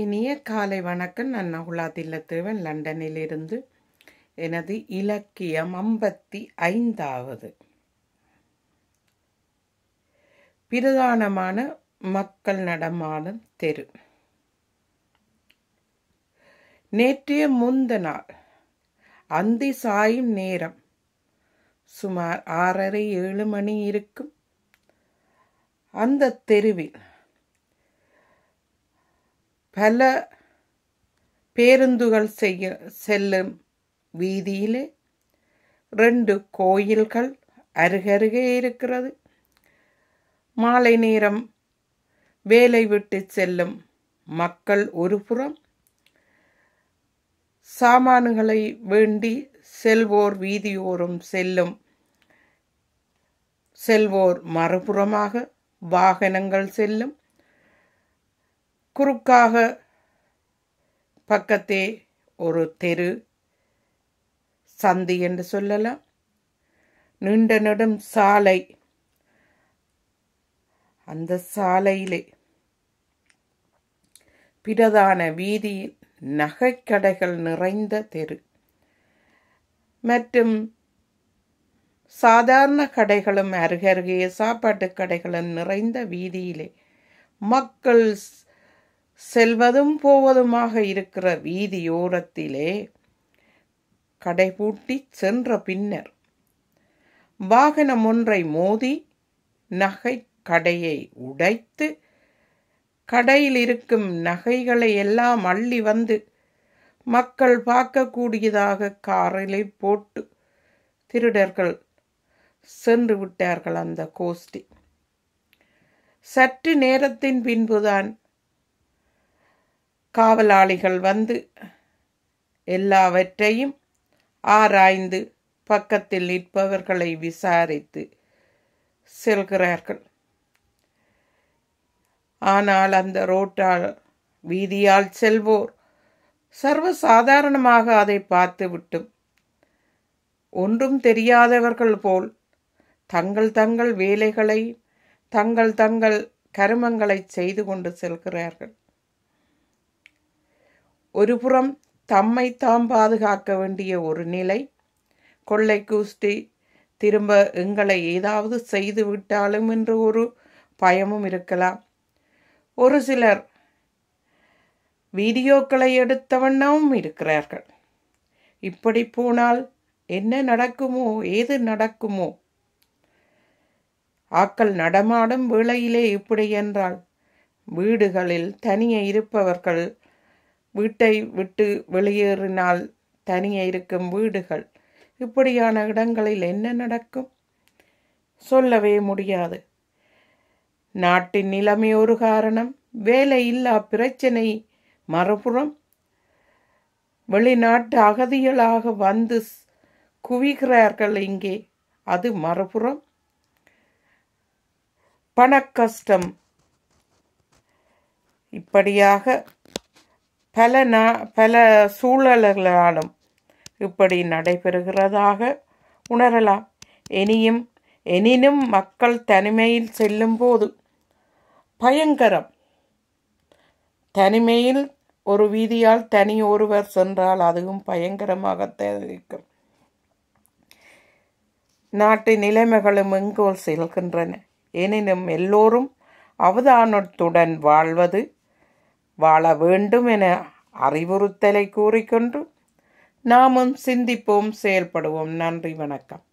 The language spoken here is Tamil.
இனிய காலை வணக்கம் நான் நகுலா தில்லத்தேவன் லண்டனிலிருந்து எனது இலக்கியம் ஐம்பத்தி ஐந்தாவது பிரதானமான மக்கள் நடமாடும் தெரு நேற்றைய முந்த நாள் அந்தி சாயும் நேரம் சுமார் ஆறரை ஏழு மணி இருக்கும் அந்த தெருவில் பல பேருந்துகள் செய்ய செல்லும் வீதியிலே ரெண்டு கோயில்கள் அருகருகே இருக்கிறது மாலை நேரம் வேலை விட்டு செல்லும் மக்கள் ஒருபுறம் சாமான்களை வேண்டி செல்வோர் வீதியோரும் செல்லும் செல்வோர் மறுபுறமாக வாகனங்கள் செல்லும் குறுக்காக பக்கத்தே ஒரு தெரு சந்தி என்று சொல்லலாம் நீண்ட நெடும் சாலை அந்த சாலையிலே பிரதான வீதியில் நகைக்கடைகள் நிறைந்த தெரு மற்றும் சாதாரண கடைகளும் அருகருகே சாப்பாட்டு கடைகளும் நிறைந்த வீதியிலே மக்கள் செல்வதும் போவதுமாக இருக்கிற வீதியோரத்திலே கடைபூட்டி சென்ற பின்னர் வாகனம் ஒன்றை மோதி நகை கடையை உடைத்து கடையில் இருக்கும் நகைகளை எல்லாம் அள்ளி வந்து மக்கள் பார்க்கக்கூடியதாக காரிலே போட்டு திருடர்கள் சென்று விட்டார்கள் அந்த கோஷ்டி சற்று நேரத்தின் பின்புதான் காவலாளிகள் வந்து எல்லாவற்றையும் ஆராய்ந்து பக்கத்தில் நிற்பவர்களை விசாரித்து செல்கிறார்கள் ஆனால் அந்த ரோட்டால் வீதியால் செல்வோர் சர்வசாதாரணமாக அதை பார்த்துவிட்டும் ஒன்றும் தெரியாதவர்கள் போல் தங்கள் தங்கள் வேலைகளை தங்கள் தங்கள் கருமங்களை செய்து கொண்டு செல்கிறார்கள் ஒருபுறம் தம்மை தாம் பாதுகாக்க வேண்டிய ஒரு நிலை கொள்ளை கூஷ்டி திரும்ப எங்களை ஏதாவது செய்து விட்டாலும் என்று ஒரு பயமும் இருக்கலாம் ஒரு சிலர் வீடியோக்களை எடுத்தவண்ணமும் இருக்கிறார்கள் இப்படி போனால் என்ன நடக்குமோ ஏது நடக்குமோ ஆக்கள் நடமாடும் வேளையிலே இப்படி என்றால் வீடுகளில் தனியே இருப்பவர்கள் வீட்டை விட்டு வெளியேறினால் தனியே இருக்கும் வீடுகள் இப்படியான இடங்களில் என்ன நடக்கும் சொல்லவே முடியாது நாட்டின் நிலைமை ஒரு காரணம் வேலை இல்லா பிரச்சனை மறுபுறம் வெளிநாட்டு அகதிகளாக வந்து குவிகிறார்கள் இங்கே அது மறுபுறம் பணக்கஷ்டம் இப்படியாக பல நா பல சூழல்களாலும் இப்படி நடைபெறுகிறதாக உணரலாம் இனியும் எனினும் மக்கள் தனிமையில் செல்லும்போது பயங்கரம் தனிமையில் ஒரு வீதியால் தனி ஒருவர் சென்றால் அதுவும் பயங்கரமாக இருக்கும் நாட்டு நிலைமைகளும் எங்கோல் செல்கின்றன எனினும் எல்லோரும் அவதானத்துடன் வாழ்வது வாழ வேண்டும் என அறிவுறுத்தலை கூறிக்கொண்டு நாமும் சிந்திப்போம் செயல்படுவோம் நன்றி வணக்கம்